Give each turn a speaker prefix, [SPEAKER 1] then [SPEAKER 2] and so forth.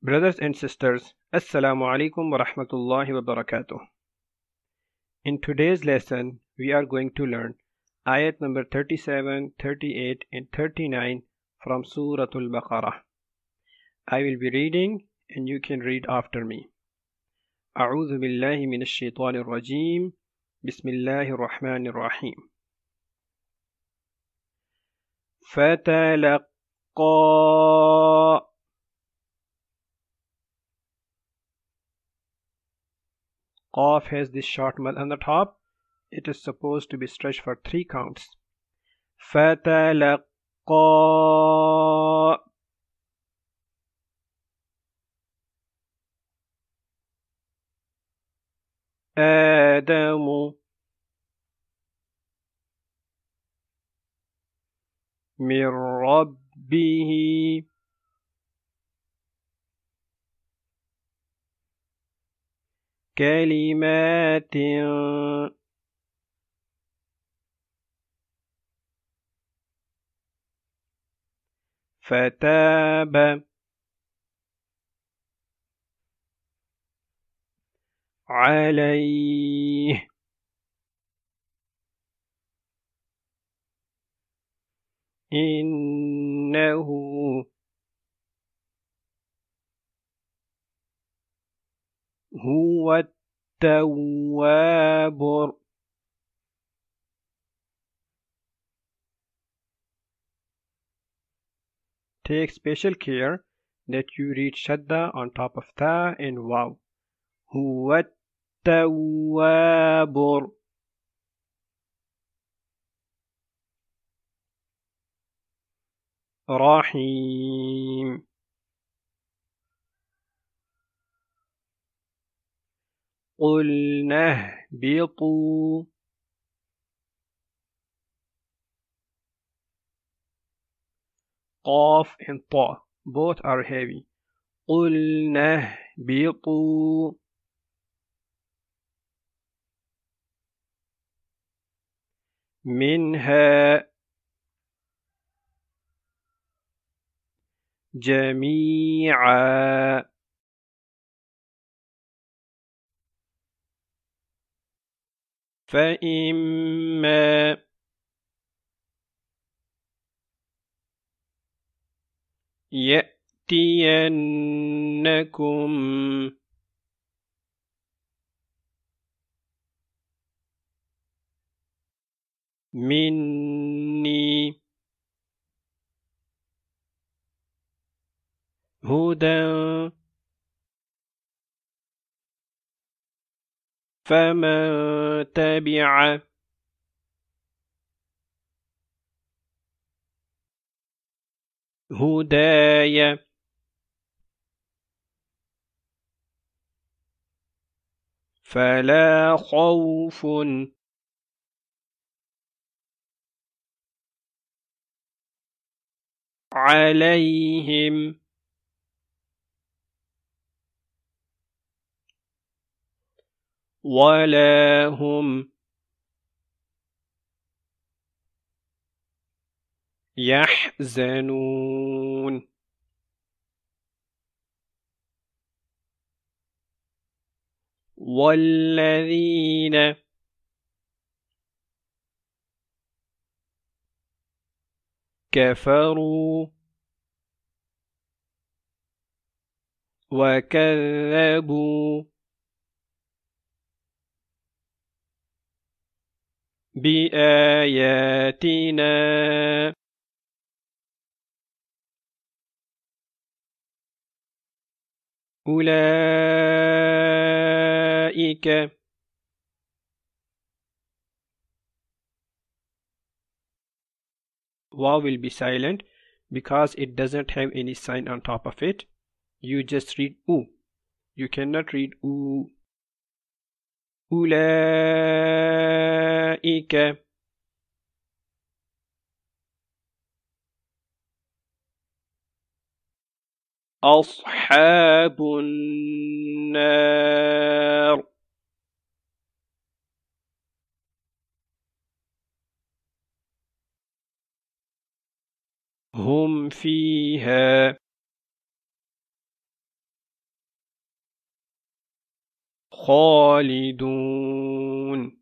[SPEAKER 1] Brothers and sisters, Assalamu alaikum wa rahmatullahi wa barakatuh. In today's lesson, we are going to learn ayat number 37, 38 and 39 from Surah Al-Baqarah. I will be reading and you can read after me. أعوذ بالله من الشيطان الرجيم بسم الله rahmanir Rahim. فتلقى off has the short one on the top. It is supposed to be stretched for three counts. فتلقى آدم من ربه كلمات فتاب عليه إنه هو التواب Take special care that you read Shadda on top of Ta and Wow. هو التواب رحيم قلنا اهبطوا قاف and طاء both are heavy قلنا اهبطوا منها جميعا فإما يأتينكم مني هدى فمن تبع هدايا فلا خوف عليهم ولا هم يحزنون والذين كفروا وكذبوا بآياتنا أولئك Wow will be silent because it doesn't have any sign on top of it. You just read u. You cannot read u. أولئك أولئك أصحاب النار هم فيها خالدون